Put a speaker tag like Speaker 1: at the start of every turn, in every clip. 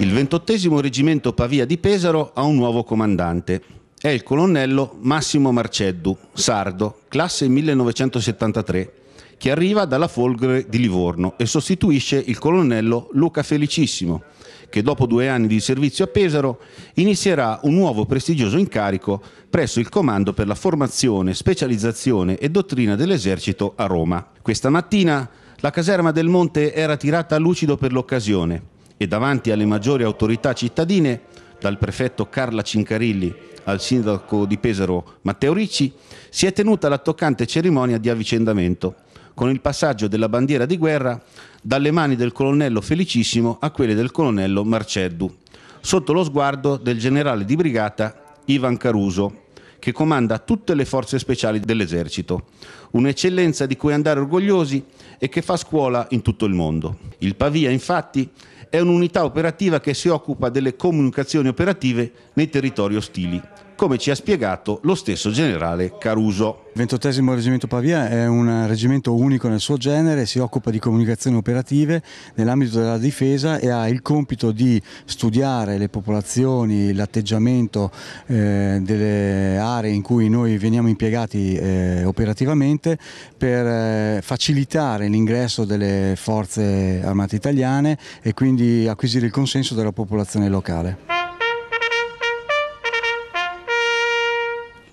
Speaker 1: Il 28 Reggimento Pavia di Pesaro ha un nuovo comandante. È il colonnello Massimo Marceddu, sardo, classe 1973, che arriva dalla Folgore di Livorno e sostituisce il colonnello Luca Felicissimo, che dopo due anni di servizio a Pesaro inizierà un nuovo prestigioso incarico presso il Comando per la formazione, specializzazione e dottrina dell'esercito a Roma. Questa mattina la caserma del Monte era tirata a lucido per l'occasione e davanti alle maggiori autorità cittadine, dal prefetto Carla Cincarilli al sindaco di Pesaro Matteo Ricci, si è tenuta la toccante cerimonia di avvicendamento, con il passaggio della bandiera di guerra dalle mani del colonnello Felicissimo a quelle del colonnello Marceddu, sotto lo sguardo del generale di brigata Ivan Caruso, che comanda tutte le forze speciali dell'esercito, un'eccellenza di cui andare orgogliosi e che fa scuola in tutto il mondo. Il Pavia, infatti, è un'unità operativa che si occupa delle comunicazioni operative nei territori ostili, come ci ha spiegato lo stesso generale Caruso.
Speaker 2: Il 28 Reggimento Pavia è un reggimento unico nel suo genere, si occupa di comunicazioni operative nell'ambito della difesa e ha il compito di studiare le popolazioni, l'atteggiamento eh, delle aree in cui noi veniamo impiegati eh, operativamente per eh, facilitare l'ingresso delle forze armate italiane e quindi acquisire il consenso della popolazione locale.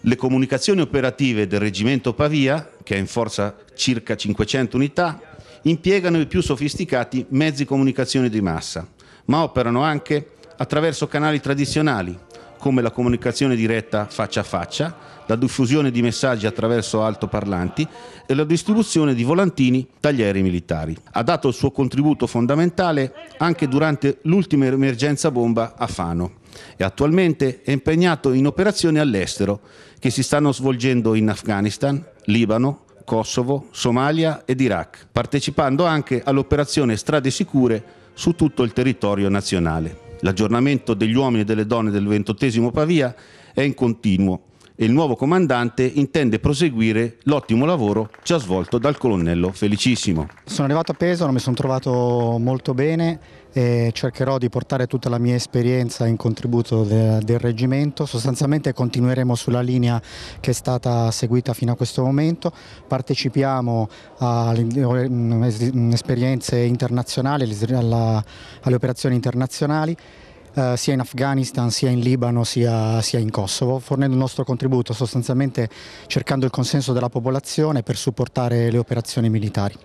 Speaker 1: Le comunicazioni operative del reggimento Pavia, che ha in forza circa 500 unità, impiegano i più sofisticati mezzi comunicazione di massa, ma operano anche attraverso canali tradizionali, come la comunicazione diretta faccia a faccia, la diffusione di messaggi attraverso altoparlanti e la distribuzione di volantini dagli aerei militari. Ha dato il suo contributo fondamentale anche durante l'ultima emergenza bomba a Fano e attualmente è impegnato in operazioni all'estero che si stanno svolgendo in Afghanistan, Libano, Kosovo, Somalia ed Iraq, partecipando anche all'operazione Strade Sicure su tutto il territorio nazionale. L'aggiornamento degli uomini e delle donne del 28 Pavia è in continuo e il nuovo comandante intende proseguire l'ottimo lavoro già svolto dal colonnello Felicissimo.
Speaker 3: Sono arrivato a Pesaro, mi sono trovato molto bene e cercherò di portare tutta la mia esperienza in contributo de del reggimento. Sostanzialmente continueremo sulla linea che è stata seguita fino a questo momento, partecipiamo a mm, mm, esperienze internazionali, alle operazioni internazionali eh, sia in Afghanistan, sia in Libano, sia, sia, in Kosovo, fornendo il nostro contributo sostanzialmente cercando il consenso della popolazione per supportare le operazioni militari.